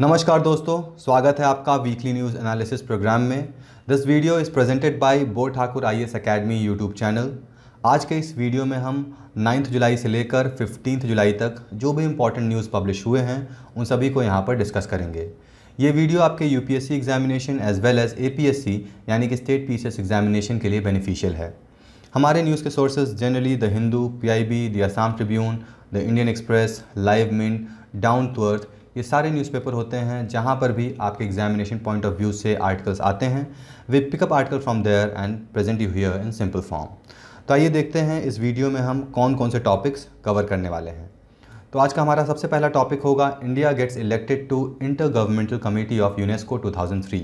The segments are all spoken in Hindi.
नमस्कार दोस्तों स्वागत है आपका वीकली न्यूज़ एनालिसिस प्रोग्राम में this video is presented by Bo Thakur I S academy YouTube channel आज के इस वीडियो में हम नाइन्थ जुलाई से लेकर 15th जुलाई तक जो भी इम्पोर्टेंट न्यूज़ पब्लिश हुए हैं उन सभी को यहाँ पर डिस्कस करेंगे ये वीडियो आपके U examination as well as A यानी कि स्टेट पी एग्जामिनेशन के लिए बेनिफिशियल है हमारे न्यूज़ के sources generally the Hindu I the Assam tribune the Indian express live mint down to earth ये सारे न्यूज़पेपर होते हैं जहाँ पर भी आपके एग्जामिनेशन पॉइंट ऑफ व्यू से आर्टिकल्स आते हैं we pick up article from there and present you here in simple form तो आइए देखते हैं इस वीडियो में हम कौन कौन से टॉपिक्स कवर करने वाले हैं तो आज का हमारा सबसे पहला टॉपिक होगा India gets elected to intergovernmental committee of UNESCO 2003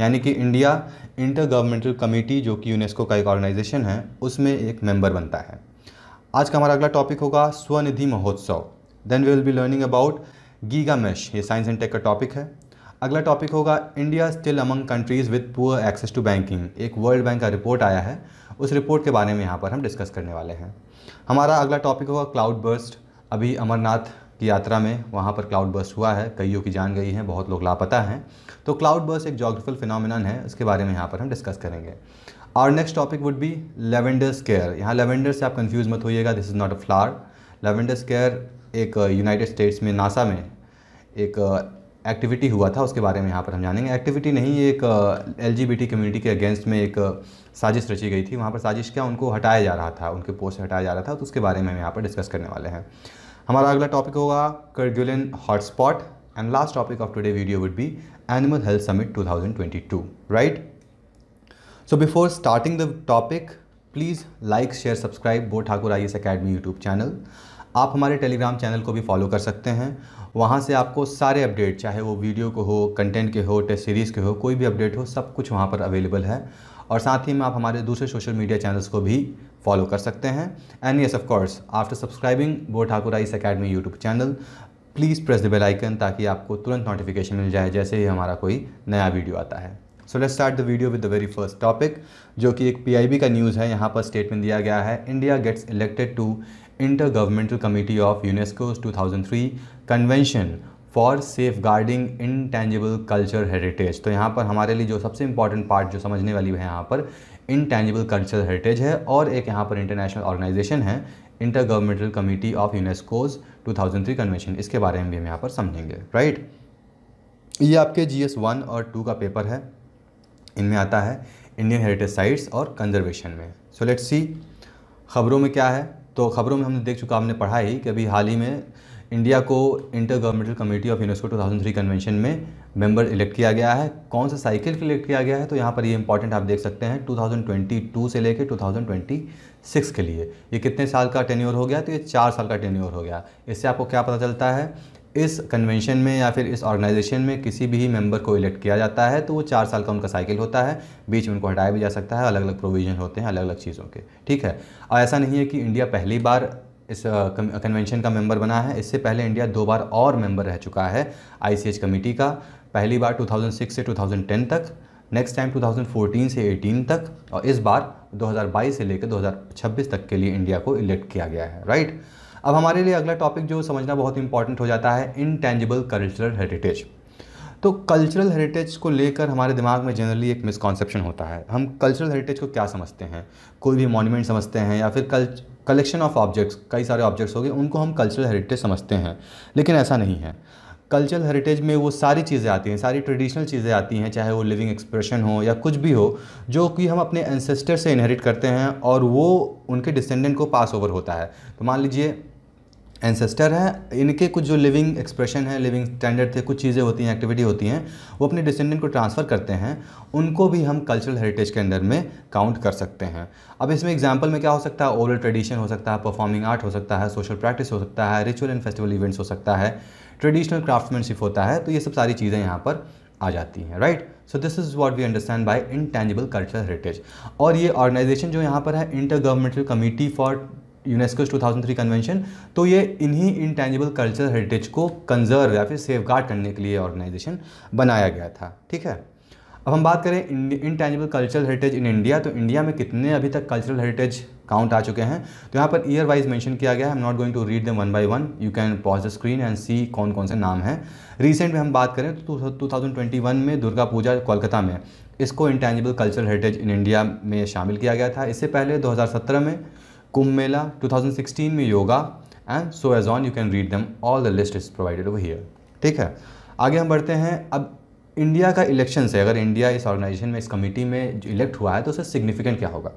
यानी कि इंडिया इंटर गवर्नमेंटल कमेटी जो कि यूनेस्को का एक ऑर्गेनाइजेशन है उसमें एक मेंबर बनता है आज का हमारा अगला टॉपिक होगा Svanidhi Mahotsav then we will be learning about giga mesh ये साइंस एंड टेक का टॉपिक है अगला टॉपिक होगा India still among countries with poor access to banking एक वर्ल्ड बैंक का रिपोर्ट आया है उस रिपोर्ट के बारे में यहाँ पर हम डिस्कस करने वाले हैं हमारा अगला टॉपिक होगा क्लाउड बर्स्ट अभी अमरनाथ की यात्रा में वहाँ पर क्लाउड बर्स्ट हुआ है कईयों की जान गई है बहुत लोग लापता हैं तो क्लाउड बर्स्ट एक जोग्राफिकल फिनमिनन है उसके बारे में यहाँ पर हम डिस्कस करेंगे और next topic would be lavender scare यहाँ लेवेंडर से आप कन्फ्यूज मत होइएगा this is not a flower lavender scare एक यूनाइटेड uh, स्टेट्स में नासा में एक एक्टिविटी uh, हुआ था उसके बारे में यहाँ पर हम जानेंगे एक्टिविटी नहीं एक एल uh, कम्युनिटी के अगेंस्ट में एक साजिश रची गई थी वहाँ पर साजिश क्या उनको हटाया जा रहा था उनके पोस्ट हटाया जा रहा था तो उसके बारे में हम यहाँ पर डिस्कस करने वाले हैं हमारा अगला टॉपिक होगा कर्गुलिन hotspot and last topic of today video would be animal health summit 2022 right so before starting the topic please like share subscribe Bo Thakur I S academy YouTube channel आप हमारे टेलीग्राम चैनल को भी फॉलो कर सकते हैं वहाँ से आपको सारे अपडेट चाहे वो वीडियो को हो कंटेंट के हो टेस्ट सीरीज़ के हो कोई भी अपडेट हो सब कुछ वहाँ पर अवेलेबल है और साथ ही में आप हमारे दूसरे सोशल मीडिया चैनल्स को भी फॉलो कर सकते हैं and yes of course after subscribing Bo Thakur I S academy YouTube channel please press the bell icon ताकि आपको तुरंत नोटिफिकेशन मिल जाए जैसे ही हमारा कोई नया वीडियो आता है so let's start the video with the very first topic जो कि एक पीआईबी का न्यूज़ है यहाँ पर स्टेटमेंट दिया गया है India gets elected to intergovernmental committee of UNESCO 2003 convention for safeguarding intangible culture heritage तो यहाँ पर हमारे लिए जो सबसे इंपॉर्टेंट पार्ट जो समझने वाली है यहाँ पर इनटेंजिबल कल्चर हेरिटेज है और एक यहाँ पर इंटरनेशनल ऑर्गेनाइजेशन है intergovernmental committee of UNESCO's 2003 convention इसके बारे में भी हम यहाँ पर समझेंगे राइट ये आपके जी एस वन और टू का पेपर है इनमें आता है इंडियन हेरिटेज साइट्स और कंजर्वेशन में सो लेट्स सी खबरों में क्या है तो खबरों में हमने देख चुका आपने पढ़ा ही कि अभी हाल ही में इंडिया को intergovernmental committee of UNESCO 2003 convention में मेंबर इलेक्ट किया गया है कौन सा साइकिल के इलेक्ट किया गया है तो यहाँ पर ये इंपॉर्टेंट आप देख सकते हैं 2022 से लेकर 2026 के लिए ये कितने साल का टेन्योर हो गया तो ये चार साल का टेन्योर हो गया इससे आपको क्या पता चलता है इस कन्वेंशन में या फिर इस ऑर्गेनाइजेशन में किसी भी मेंबर को इलेक्ट किया जाता है तो वो चार साल का उनका साइकिल होता है बीच में उनको हटाया भी जा सकता है अलग अलग प्रोविजन होते हैं अलग अलग चीज़ों के ठीक है और ऐसा नहीं है कि इंडिया पहली बार इस कन्वेंशन का मेंबर बना है इससे पहले इंडिया दो बार और मेंबर रह चुका है आई कमेटी का पहली बार 2006 से 2010 तक नेक्स्ट टाइम 2014 से 18 तक और इस बार 2022 से लेकर 2026 तक के लिए इंडिया को इलेक्ट किया गया है राइट अब हमारे लिए अगला टॉपिक जो समझना बहुत इंपॉर्टेंट हो जाता है इनटेंजिबल कल्चरल हेरिटेज तो कल्चरल हेरिटेज को लेकर हमारे दिमाग में जनरली एक मिसकॉन्सेप्शन होता है हम कल्चरल हेरिटेज को क्या समझते हैं कोई भी मॉन्यूमेंट समझते हैं या फिर कल कलेक्शन ऑफ ऑब्जेक्ट्स कई सारे ऑब्जेक्ट्स हो गए उनको हम कल्चरल हेरिटेज समझते हैं लेकिन ऐसा नहीं है कल्चरल हेरिटेज में वो सारी चीज़ें आती हैं सारी ट्रेडिशनल चीज़ें आती हैं चाहे वो लिविंग एक्सप्रेशन हो या कुछ भी हो जो कि हम अपने एंसेस्टर से इनहेरिट करते हैं और वो उनके डिसेंडेंट को पास ओवर होता है तो मान लीजिए एनसेस्टर हैं इनके कुछ जो लिविंग एक्सप्रेशन है लिविंग स्टैंडर्ड थे कुछ चीज़ें होती हैं एक्टिविटी होती हैं वो अपने डिसेंडेंट को ट्रांसफ़र करते हैं उनको भी हम कल्चरल हेरिटेज के अंदर में काउंट कर सकते हैं अब इसमें एग्जांपल में क्या हो सकता है ओरल ट्रेडिशन हो सकता है परफॉर्मिंग आर्ट हो सकता है सोशल प्रैक्टिस हो सकता है रिचुअल एंड फेस्टिवल इवेंट्स हो सकता है ट्रेडिशनल क्राफ्टमैनशिप होता है तो ये सब सारी चीज़ें यहाँ पर आ जाती हैं right so this is what we understand in intangible cultural heritage और ये ऑर्गेनाइजेशन जो यहाँ पर है intergovernmental committee for thousand 2003 convention तो ये इन्हीं इंटेंजिबल कल्चर हेरिटेज को कंजर्व या फिर सेफ करने के लिए ऑर्गेनाइजेशन बनाया गया था ठीक है अब हम बात करें intangible cultural heritage in India तो इंडिया में कितने अभी तक कल्चरल हेरिटेज काउंट आ चुके हैं तो यहाँ पर ईयर वाइज मेंशन किया गया है I am not going to read them one by one you can pause the screen and see कौन कौन से नाम हैं रिसेंट में हम बात करें तो 2021 में दुर्गा पूजा कोलकाता में इसको intangible cultural heritage in India में शामिल किया गया था इससे पहले दो में कुंभ मेला 2016 में yoga and so as on you can read them all the list is provided over here ठीक है आगे हम बढ़ते हैं अब इंडिया का इलेक्शन से अगर इंडिया इस ऑर्गेनाइजेशन में इस कमेटी में जो इलेक्ट हुआ है तो उससे सिग्निफिकेंट क्या होगा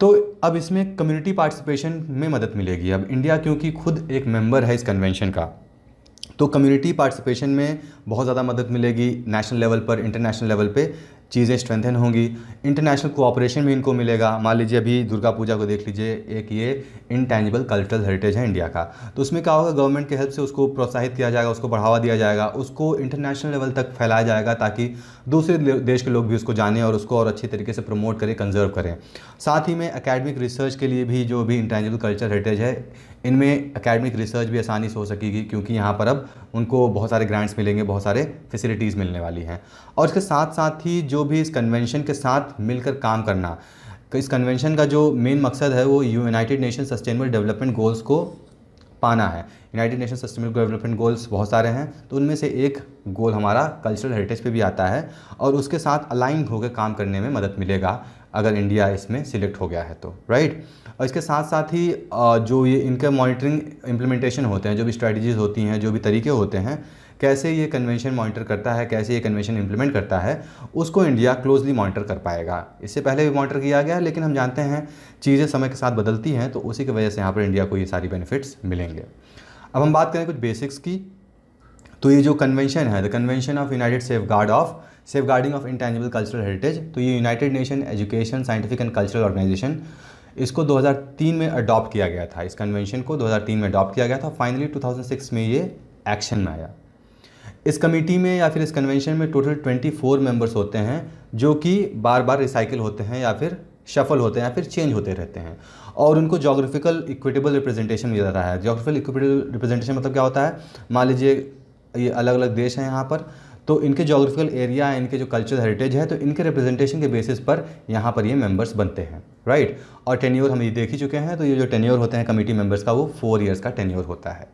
तो अब इसमें कम्युनिटी पार्टिसिपेशन में मदद मिलेगी अब इंडिया क्योंकि खुद एक मेंबर है इस कन्वेंशन का तो कम्युनिटी पार्टिसिपेशन में बहुत ज़्यादा मदद मिलेगी नेशनल लेवल पर इंटरनेशनल लेवल पे चीज़ें स्ट्रेंथन होंगी इंटरनेशनल कोऑपरेशन भी इनको मिलेगा मान लीजिए अभी दुर्गा पूजा को देख लीजिए एक ये इनटैंजिबल कल्चरल हेरिटेज है इंडिया का तो उसमें क्या होगा गवर्नमेंट के हेल्प से उसको प्रोत्साहित किया जाएगा उसको बढ़ावा दिया जाएगा उसको इंटरनेशनल लेवल तक फैलाया जाएगा ताकि दूसरे देश के लोग भी उसको जाने और उसको और अच्छी तरीके से प्रमोट करें कंजर्व करें साथ ही में अकेडमिक रिसर्च के लिए भी जो भी इंटैंजिबल कल्चर हेरिटेज है इनमें अकेडमिक रिसर्च भी आसानी से हो सकेगी क्योंकि यहाँ पर अब उनको बहुत सारे ग्रांट्स मिलेंगे बहुत सारे फैसिलिटीज़ मिलने वाली हैं और इसके साथ साथ ही जो भी इस कन्वेंशन के साथ मिलकर काम करना तो इस कन्वेंशन का जो मेन मकसद है वो united nation sustainable development goals को पाना है united nation sustainable development goals बहुत सारे हैं तो उनमें से एक गोल हमारा कल्चरल हेरिटेज पे भी आता है और उसके साथ अलाइन होकर काम करने में मदद मिलेगा अगर इंडिया इसमें सिलेक्ट हो गया है तो राइट और इसके साथ साथ ही जो ये इनके मॉनिटरिंग इम्प्लीमेंटेशन होते हैं जो भी स्ट्रेटजीज होती हैं जो भी तरीके होते हैं कैसे ये कन्वेंशन मॉनिटर करता है कैसे ये कन्वेंशन इम्प्लीमेंट करता है उसको इंडिया क्लोजली मॉनिटर कर पाएगा इससे पहले भी मॉनिटर किया गया लेकिन हम जानते हैं चीज़ें समय के साथ बदलती हैं तो उसी की वजह से यहाँ पर इंडिया को ये सारी बेनिफिट्स मिलेंगे अब हम बात करें कुछ बेसिक्स की तो ये जो कन्वेंशन है the convention of united safeguard of safeguarding of intangible cultural heritage तो ये united nation education scientific and cultural organisation इसको 2003 में अडॉप्ट किया गया था इस कन्वेंशन को 2003 में अडॉप्ट किया गया था फाइनली 2006 में ये एक्शन में आया इस कमेटी में या फिर इस कन्वेंशन में टोटल 24 मेंबर्स होते हैं जो कि बार बार रिसाइकिल होते हैं या फिर शफल होते हैं या फिर चेंज होते रहते हैं और उनको जोग्राफिकल इक्विटेबल रिप्रेजेंटेशन मिल रहा है जोग्राफिकल इक्विटेबल रिप्रेजेंटेशन मतलब क्या होता है मान लीजिए ये अलग अलग देश हैं यहाँ पर तो इनके जोग्राफिकल एरिया इनके जो कल्चर हेरिटेज है तो इनके रिप्रेजेंटेशन के बेसिस पर यहाँ पर ये मेम्बर्स बनते हैं राइट और टेन्योर हम ये देख ही चुके हैं तो ये जो टेन्योर होते हैं कमेटी मेम्बर्स का वो फोर ईयर्स का टेन्योर होता है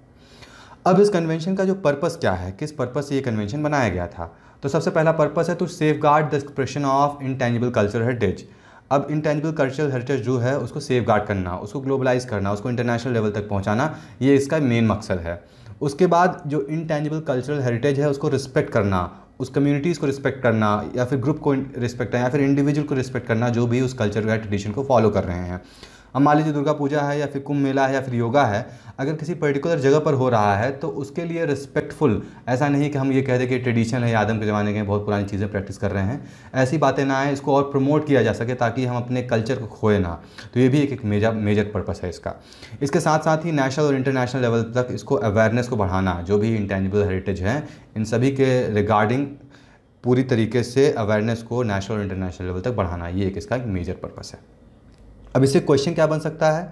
अब इस कन्वेंशन का जो पर्पस क्या है किस पर्पस से ये कन्वेंशन बनाया गया था तो सबसे पहला पर्पस है to safeguard the expression of intangible culture heritage अब इंटेंजिबल कल्चरल हेरिटेज जो है उसको सेफ गार्ड करना उसको ग्लोबलाइज करना उसको इंटरनेशनल लेवल तक पहुंचाना ये इसका मेन मकसद है उसके बाद जो इनटेंजिबल कल्चरल हेरिटेज है उसको रिस्पेक्ट करना उस कम्युनिटीज़ को रिस्पेक्ट करना या फिर ग्रुप को रिस्पेक्ट करना या फिर इंडिविजुअल को रिस्पेक्ट करना जो भी उस कल्चर या ट्रेडिशन को फॉलो कर रहे हैं अब मान लीजिए दुर्गा पूजा है या फिर कुंभ मेला है या फिर योगा है अगर किसी पर्टिकुलर जगह पर हो रहा है तो उसके लिए रिस्पेक्टफुल ऐसा नहीं कि हम ये कह दें कि ट्रेडिशन है आदम के ज़माने के बहुत पुरानी चीज़ें प्रैक्टिस कर रहे हैं ऐसी बातें ना आए इसको और प्रमोट किया जा सके ताकि हम अपने कल्चर को खोए ना तो ये भी एक एक मेजर मेजर पर्पस है इसका इसके साथ साथ ही नेशनल और इंटरनेशनल लेवल तक इसको अवेयरनेस को बढ़ाना जो भी इंटेंजिबल हेरिटेज हैं इन सभी के रिगार्डिंग पूरी तरीके से अवेयरनेस को नेशनल और इंटरनेशनल लेवल तक बढ़ाना ये एक इसका एक मेजर पर्पस है अब इससे क्वेश्चन क्या बन सकता है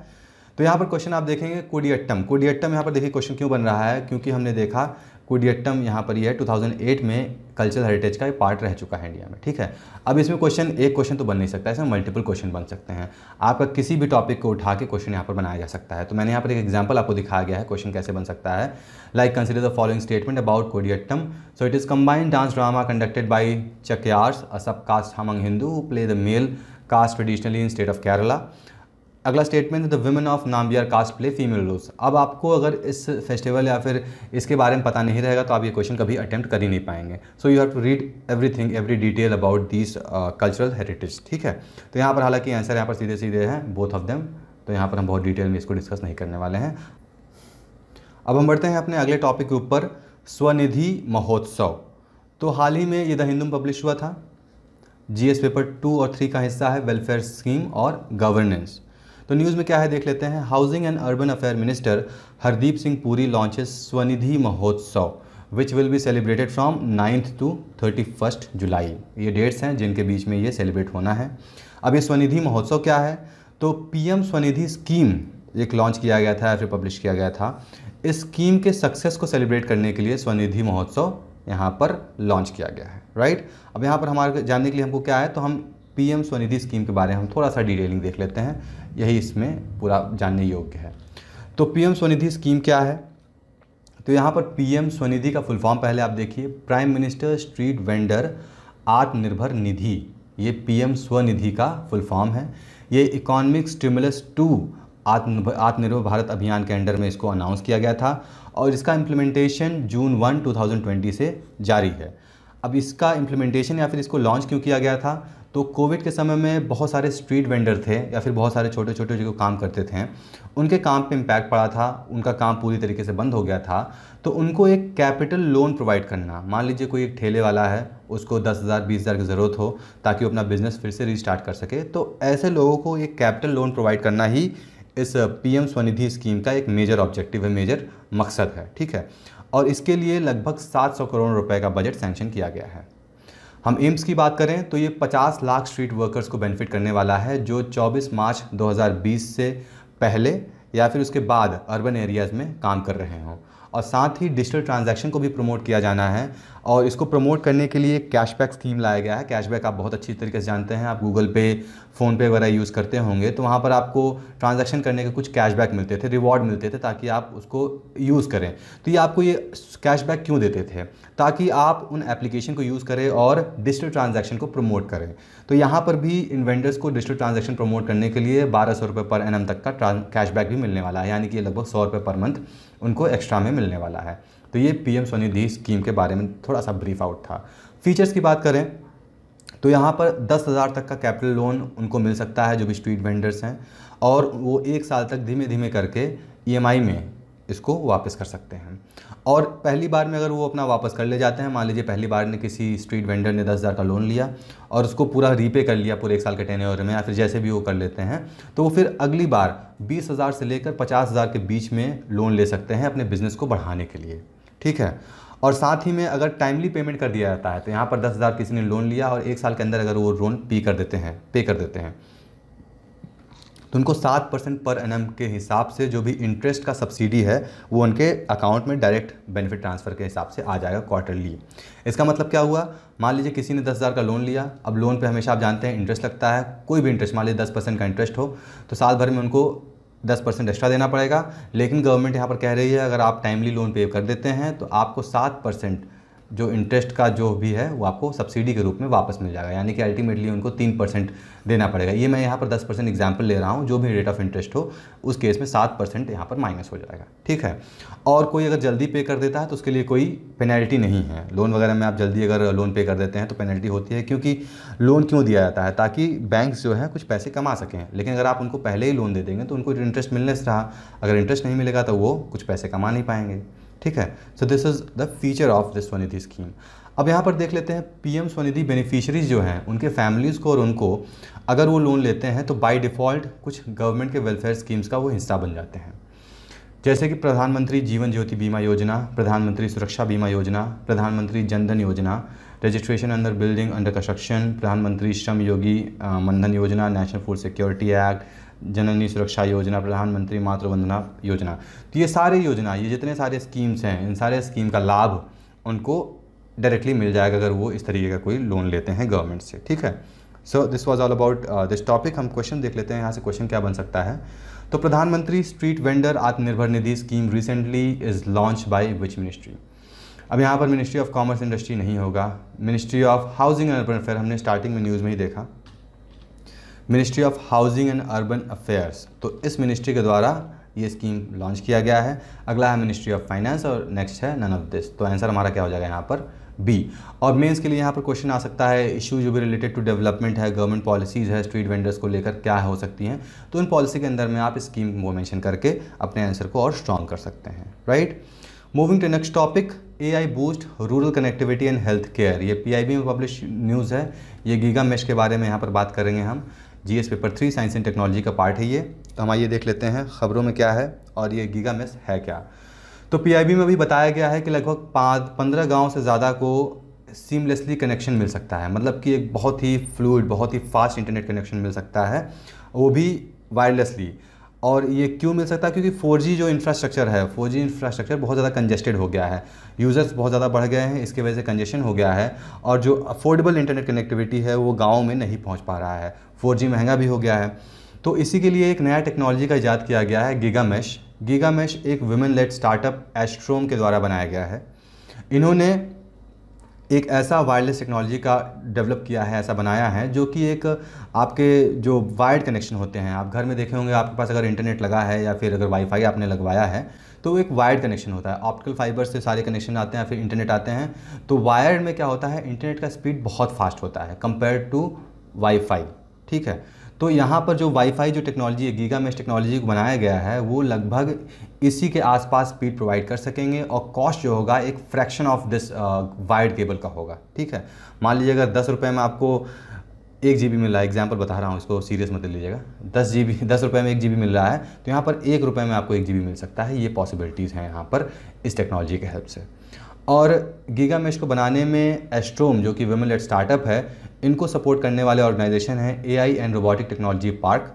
तो यहाँ पर क्वेश्चन आप देखेंगे कोडियट्टम कोडियट्टम यहाँ पर देखिए क्वेश्चन क्यों बन रहा है क्योंकि हमने देखा कोडियट्टम यहाँ पर यह 2008 में कल्चरल हेरिटेज का एक पार्ट रह चुका है इंडिया में ठीक है अब इसमें क्वेश्चन एक क्वेश्चन तो बन नहीं सकता इसमें मल्टीपल क्वेश्चन बन सकते हैं आपका किसी भी टॉपिक को उठा के क्वेश्चन यहाँ पर बनाया जा सकता है तो मैंने यहाँ पर एक एग्जाम्पल आपको दिखाया गया है क्वेश्चन कैसे बन सकता है like consider the following statement about Koodiyattam so it is combined dance drama conducted by Chakyars a sub caste among Hindu play the male caste traditionally in state of Kerala अगला स्टेटमेंट है the women of Nambiar caste play female roles अब आपको अगर इस फेस्टिवल या फिर इसके बारे में पता नहीं रहेगा तो आप ये क्वेश्चन कभी अटैम्प्ट कर ही नहीं पाएंगे so you have to read everything every detail about this cultural heritage ठीक है तो यहाँ पर हालांकि आंसर यहाँ पर सीधे सीधे हैं बोथ ऑफ देम तो यहाँ पर हम बहुत डिटेल में इसको डिस्कस नहीं करने वाले हैं अब हम बढ़ते हैं अपने अगले टॉपिक के ऊपर स्वनिधि महोत्सव तो हाल ही में ये द हिंदू पब्लिश हुआ था जीएस पेपर टू और थ्री का हिस्सा है वेलफेयर स्कीम और गवर्नेंस तो न्यूज़ में क्या है देख लेते हैं housing and urban affair minister Hardeep Singh Puri launches Svanidhi Mahotsav which will be celebrated from ninth to thirty first July ये डेट्स हैं जिनके बीच में ये सेलिब्रेट होना है अब ये स्वनिधि महोत्सव क्या है तो पीएम स्वनिधि स्कीम एक लॉन्च किया गया था या फिर पब्लिश किया गया था इस स्कीम के सक्सेस को सेलिब्रेट करने के लिए स्वनिधि महोत्सव यहाँ पर लॉन्च किया गया है राइट अब यहाँ पर हमारे जानने के लिए हमको क्या है तो हम पीएम स्वनिधि स्कीम के बारे में हम थोड़ा सा डिटेलिंग देख लेते हैं यही इसमें पूरा जानने योग्य है तो पीएम स्वनिधि स्कीम क्या है तो यहाँ पर पीएम स्वनिधि का फुल फॉर्म पहले आप देखिए prime minister street vendor Atmanirbhar निधि ये पीएम स्वनिधि का फुल फॉर्म है ये इकोनॉमिक स्टिमुलस टू आत्मनिर्भर भारत अभियान के अंडर में इसको अनाउंस किया गया था और इसका इम्प्लीमेंटेशन जून वन टू से जारी है अब इसका इम्प्लीमेंटेशन या फिर इसको लॉन्च क्यों किया गया था तो कोविड के समय में बहुत सारे स्ट्रीट वेंडर थे या फिर बहुत सारे छोटे छोटे जो काम करते थे उनके काम पे इम्पैक्ट पड़ा था उनका काम पूरी तरीके से बंद हो गया था तो उनको एक कैपिटल लोन प्रोवाइड करना मान लीजिए कोई एक ठेले वाला है उसको दस हज़ार बीस हज़ार की ज़रूरत हो ताकि वो अपना बिज़नेस फिर से रिस्टार्ट कर सके तो ऐसे लोगों को एक कैपिटल लोन प्रोवाइड करना ही इस पीएम स्वनिधि स्कीम का एक मेजर ऑब्जेक्टिव है मेजर मकसद है ठीक है और इसके लिए लगभग 700 करोड़ रुपए का बजट सैंक्शन किया गया है हम एम्स की बात करें तो ये 50 लाख स्ट्रीट वर्कर्स को बेनिफिट करने वाला है जो 24 मार्च 2020 से पहले या फिर उसके बाद अर्बन एरियाज़ में काम कर रहे हों और साथ ही डिजिटल ट्रांजैक्शन को भी प्रमोट किया जाना है और इसको प्रमोट करने के लिए कैशबैक स्कीम लाया गया है कैशबैक आप बहुत अच्छी तरीके से जानते हैं आप गूगल पे फ़ोनपे वगैरह यूज़ करते होंगे तो वहाँ पर आपको ट्रांजैक्शन करने के कुछ कैशबैक मिलते थे रिवॉर्ड मिलते थे ताकि आप उसको यूज़ करें तो ये आपको ये कैशबैक क्यों देते थे ताकि आप उन एप्लीकेशन को यूज़ करें और डिजिटल ट्रांजेक्शन को प्रमोट करें तो यहाँ पर भी इन्वेंडर्स को डिजिटल ट्रांजेक्शन प्रमोट करने के लिए बारह सौ रुपये पर एन तक का कैशबैक भी मिलने वाला है यानी कि लगभग सौ रुपये पर मंथ उनको एक्स्ट्रा में मिलने वाला है तो ये पीएम स्वनिधि स्कीम के बारे में थोड़ा सा ब्रीफ आउट था फीचर्स की बात करें तो यहाँ पर दस हज़ार तक का कैपिटल लोन उनको मिल सकता है जो भी स्ट्रीट वेंडर्स हैं और वो एक साल तक धीमे धीमे करके ई e में इसको वापस कर सकते हैं और पहली बार में अगर वो अपना वापस कर ले जाते हैं मान लीजिए पहली बार ने किसी स्ट्रीट वेंडर ने दस हज़ार का लोन लिया और उसको पूरा रीपे कर लिया पूरे एक साल के टेन ओवर में या फिर जैसे भी वो कर लेते हैं तो वो फिर अगली बार बीस हज़ार से लेकर पचास हज़ार के बीच में लोन ले सकते हैं अपने बिज़नेस को बढ़ाने के लिए ठीक है और साथ ही में अगर टाइमली पेमेंट कर दिया जाता है तो यहाँ पर दस हज़ार किसी ने लोन लिया और एक साल के अंदर अगर वो लोन पे कर देते हैं पे कर देते हैं तो उनको सात परसेंट पर एन के हिसाब से जो भी इंटरेस्ट का सब्सिडी है वो उनके अकाउंट में डायरेक्ट बेनिफिट ट्रांसफ़र के हिसाब से आ जाएगा क्वार्टरली इसका मतलब क्या हुआ मान लीजिए किसी ने दस हज़ार का लोन लिया अब लोन पे हमेशा आप जानते हैं इंटरेस्ट लगता है कोई भी इंटरेस्ट मान लीजिए दस परसेंट का इंटरेस्ट हो तो साल भर में उनको दस परसेंट एक्स्ट्रा देना पड़ेगा लेकिन गवर्नमेंट यहाँ पर कह रही है अगर आप टाइमली लोन पे कर देते हैं तो आपको सात परसेंट जो इंटरेस्ट का जो भी है वो आपको सब्सिडी के रूप में वापस मिल जाएगा यानी कि अल्टीमेटली उनको तीन परसेंट देना पड़ेगा ये मैं यहाँ पर दस परसेंट एग्जाम्पल ले रहा हूँ जो भी रेट ऑफ इंटरेस्ट हो उस केस में सात परसेंट यहाँ पर माइनस हो जाएगा ठीक है और कोई अगर जल्दी पे कर देता है तो उसके लिए कोई पेनल्टी नहीं है लोन वगैरह में आप जल्दी अगर लोन पे कर देते हैं तो पेनल्टी होती है क्योंकि लोन क्यों दिया जाता है ताकि बैंक जो है कुछ पैसे कमा सकें लेकिन अगर आप उनको पहले ही लोन दे देंगे तो उनको इंटरेस्ट मिलने से रहा अगर इंटरेस्ट नहीं मिलेगा तो वो कुछ पैसे कमा नहीं पाएंगे ठीक है so this is the feature of this Svanidhi scheme अब यहाँ पर देख लेते हैं पीएम स्वनिधि बेनिफिशरीज जो हैं उनके फैमिलीज़ को और उनको अगर वो लोन लेते हैं तो बाय डिफ़ॉल्ट कुछ गवर्नमेंट के वेलफेयर स्कीम्स का वो हिस्सा बन जाते हैं जैसे कि प्रधानमंत्री जीवन ज्योति बीमा योजना प्रधानमंत्री सुरक्षा बीमा योजना Pradhan Mantri Jan Dhan Yojana registration under building under construction Pradhan Mantri Shram Yogi Maandhan Yojana national food security act Janani Suraksha Yojana प्रधानमंत्री मातृ वंदना योजना तो ये सारी योजना ये जितने सारे स्कीम्स हैं इन सारे स्कीम का लाभ उनको डायरेक्टली मिल जाएगा अगर वो इस तरीके का कोई लोन लेते हैं गवर्नमेंट से ठीक है so this was all about this topic हम क्वेश्चन देख लेते हैं यहाँ से क्वेश्चन क्या बन सकता है तो प्रधानमंत्री street vendor Atmanirbhar Nidhi scheme recently is launch by which ministry अब यहाँ पर मिनिस्ट्री ऑफ कॉमर्स इंडस्ट्री नहीं होगा ministry of housing and urban affair हमने स्टार्टिंग में न्यूज़ में ही देखा ministry of housing and urban affairs तो इस मिनिस्ट्री के द्वारा ये स्कीम लॉन्च किया गया है अगला है मिनिस्ट्री ऑफ फाइनेंस और नेक्स्ट है नन ऑफ दिस तो आंसर हमारा क्या हो जाएगा यहाँ पर बी और मेंस के लिए यहाँ पर क्वेश्चन आ सकता है इशू जो भी रिलेटेड टू डेवलपमेंट है गवर्नमेंट पॉलिसीज़ है स्ट्रीट वेंडर्स को लेकर क्या हो सकती हैं तो इन पॉलिसी के अंदर में आप स्कीम को मैंशन करके अपने आंसर को और स्ट्रॉन्ग कर सकते हैं right moving to next topic A I boost rural connectivity and health care ये पी आई बी में पब्लिश न्यूज़ है ये गीगा मेश के बारे में यहाँ पर बात करेंगे हम S paper three science and technology का पार्ट है ये तो हम आइए देख लेते हैं खबरों में क्या है और ये गीगा मेस है क्या तो पीआईबी में भी बताया गया है कि लगभग पाँच पंद्रह गाँव से ज़्यादा को सीमलेसली कनेक्शन मिल सकता है मतलब कि एक बहुत ही फ्लूड बहुत ही फास्ट इंटरनेट कनेक्शन मिल सकता है वो भी वायरलेसली और ये क्यों मिल सकता है क्योंकि 4G जो इंफ्रास्ट्रक्चर है 4G इंफ्रास्ट्रक्चर बहुत ज़्यादा कंजेस्टेड हो गया है यूज़र्स बहुत ज़्यादा बढ़ गए हैं इसकी वजह से कंजेशन हो गया है और जो अफोर्डेबल इंटरनेट कनेक्टिविटी है वो गाँव में नहीं पहुँच पा रहा है 4G महंगा भी हो गया है तो इसी के लिए एक नया टेक्नोलॉजी का इजाद किया गया है गीगा मैश गीगा मैश एक वुमेन लेड स्टार्टअप एस्ट्रोम के द्वारा बनाया गया है इन्होंने एक ऐसा वायरलेस टेक्नोलॉजी का डेवलप किया है ऐसा बनाया है जो कि एक आपके जो वायर्ड कनेक्शन होते हैं आप घर में देखे होंगे आपके पास अगर इंटरनेट लगा है या फिर अगर वाईफाई आपने लगवाया है तो एक वायर्ड कनेक्शन होता है ऑप्टिकल फाइबर से सारे कनेक्शन आते हैं फिर इंटरनेट आते हैं तो वायर्ड में क्या होता है इंटरनेट का स्पीड बहुत फास्ट होता है कंपेयर टू वाईफाई ठीक है तो यहाँ पर जो वाईफाई जो टेक्नोलॉजी है गीगा मेश टेक्नोलॉजी को बनाया गया है वो लगभग इसी के आसपास स्पीड प्रोवाइड कर सकेंगे और कॉस्ट जो होगा एक fraction of this wired cable का होगा ठीक है मान लीजिए अगर दस रुपये में आपको एक जी मिल रहा है एग्जाम्पल बता रहा हूँ इसको सीरियस मत लीजिएगा दस जी बी दस रुपये में एक जी मिल रहा है तो यहाँ पर एक रुपये में आपको एक जी मिल सकता है ये पॉसिबिलिटीज़ हैं यहाँ पर इस टेक्नोलॉजी के हेल्प से और गीगा मेश को बनाने में एस्ट्रोम जो कि वेमन लेट स्टार्टअप है इनको सपोर्ट करने वाले ऑर्गेनाइजेशन है A I and robotic technology park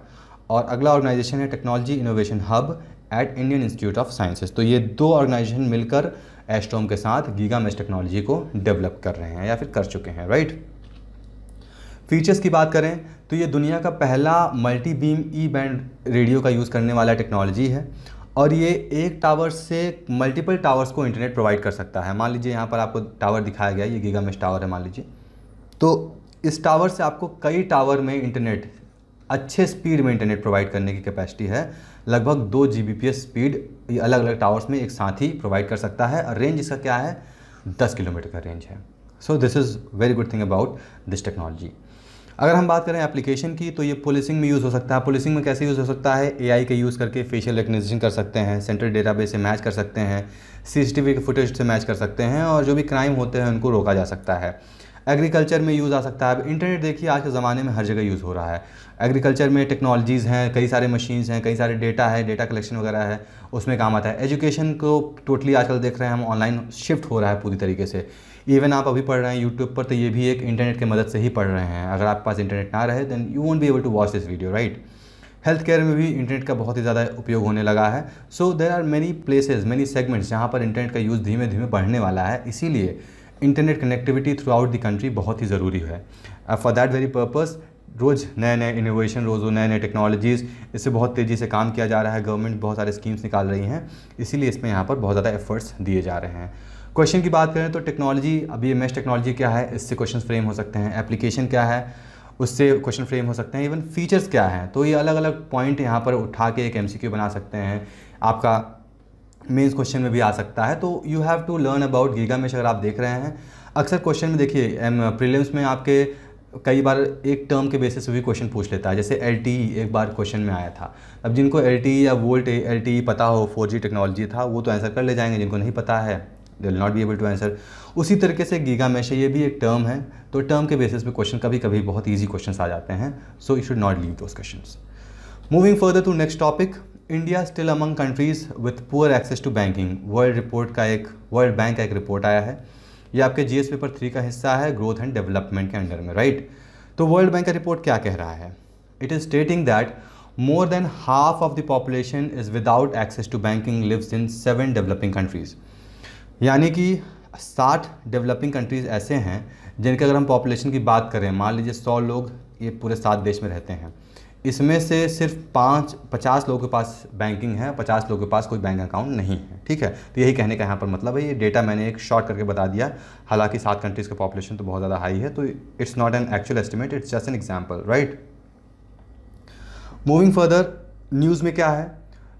और अगला ऑर्गेनाइजेशन है technology innovation hub at Indian institute of sciences तो ये दो ऑर्गेनाइजेशन मिलकर एस्ट्रोम के साथ गीगा मेश टेक्नोलॉजी को डेवलप कर रहे हैं या फिर कर चुके हैं राइट फीचर्स की बात करें तो ये दुनिया का पहला multi beam E band radio का यूज़ करने वाला टेक्नोलॉजी है और ये एक टावर से मल्टीपल टावर्स को इंटरनेट प्रोवाइड कर सकता है मान लीजिए यहाँ पर आपको टावर दिखाया गया ये गीगा मेश टावर है मान लीजिए तो इस टावर से आपको कई टावर में इंटरनेट अच्छे स्पीड में इंटरनेट प्रोवाइड करने की कैपेसिटी है लगभग दो जी स्पीड ये अलग अलग टावर्स में एक साथ ही प्रोवाइड कर सकता है और रेंज इसका क्या है दस किलोमीटर का रेंज है so this is very good thing about this technology अगर हम बात करें एप्लीकेशन की तो ये पुलिसिंग में यूज़ हो सकता है पुलिसिंग में कैसे यूज़ हो सकता है एआई का यूज़ करके फेशियल रिकग्निशन कर सकते हैं सेंट्रल डेटाबेस से मैच कर सकते हैं सीसीटीवी के फुटेज से मैच कर सकते हैं और जो भी क्राइम होते हैं उनको रोका जा सकता है एग्रीकल्चर में यूज़ आ सकता है अब इंटरनेट देखिए आज के ज़माने में हर जगह यूज़ हो रहा है एग्रीकल्चर में टेक्नोलॉजीज़ हैं कई सारे मशीन्स हैं कई सारे डेटा है डेटा कलेक्शन वगैरह है उसमें काम आता है एजुकेशन को टोटली आजकल देख रहे हैं हम ऑनलाइन शिफ्ट हो रहा है पूरी तरीके से इवन आप अभी पढ़ रहे हैं यूट्यूब पर तो ये भी एक इंटरनेट की मदद से ही पढ़ रहे हैं अगर आपके पास इंटरनेट ना रहे then you won't be able to watch this video right health care में भी इंटरनेट का बहुत ही ज़्यादा उपयोग होने लगा है so there are many places many segments जहाँ पर इंटरनेट का यूज़ धीमे धीमे बढ़ने वाला है इसीलिए internet connectivity throughout the country बहुत ही ज़रूरी है फॉर दैट वेरी पर्पज़ रोज़ नए नए इनोवेशन रोज़ नए नए टेक्नोलॉजीज़ इससे बहुत तेज़ी से काम किया जा रहा है गवर्नमेंट बहुत सारे स्कीम्स निकाल रही हैं इसीलिए इसमें यहाँ पर बहुत ज़्यादा एफर्ट्स दिए जा रहे हैं क्वेश्चन की बात करें तो टेक्नोलॉजी अभी एम टेक्नोलॉजी क्या है इससे क्वेश्चन फ्रेम हो सकते हैं एप्लीकेशन क्या है उससे क्वेश्चन फ्रेम हो सकते हैं इवन फीचर्स क्या हैं तो ये अलग अलग पॉइंट यहाँ पर उठा के एक एम बना सकते हैं आपका मेंस क्वेश्चन में भी आ सकता है तो you have to learn about giga mesh अगर आप देख रहे हैं अक्सर क्वेश्चन में देखिए एम प्रीलिम्स में आपके कई बार एक टर्म के बेसिस पर भी क्वेश्चन पूछ लेता है जैसे एल e एक बार क्वेश्चन में आया था अब जिनको एल e या वोल्ट एल e पता हो फोर टेक्नोलॉजी था वो तो आंसर कर ले जाएंगे जिनको नहीं पता है they will not be able to answer उसी तरीके से गीगा मैश ये भी एक टर्म है तो टर्म के बेसिस पे क्वेश्चन कभी कभी बहुत ईजी क्वेश्चन आ जाते हैं so you should not leave those questions moving further to next topic India still among countries with poor access to banking world report का एक वर्ल्ड बैंक का एक रिपोर्ट आया है ये आपके जीएस पेपर थ्री का हिस्सा है ग्रोथ एंड डेवलपमेंट के अंडर में राइट तो वर्ल्ड बैंक का रिपोर्ट क्या कह रहा है it is stating that more than half of the population is without access to banking lives in seven developing countries यानी कि साठ डेवलपिंग कंट्रीज़ ऐसे हैं जिनके अगर हम पॉपुलेशन की बात करें मान लीजिए सौ लोग ये पूरे सात देश में रहते हैं इसमें से सिर्फ पाँच पचास लोगों के पास बैंकिंग है पचास लोगों के पास कोई बैंक अकाउंट नहीं है ठीक है तो यही कहने का यहाँ पर मतलब है ये डेटा मैंने एक शॉर्ट करके बता दिया हालांकि सात कंट्रीज़ का पॉपुलेशन तो बहुत ज़्यादा हाई है तो it's not an actual estimate it's just an example right moving further news में क्या है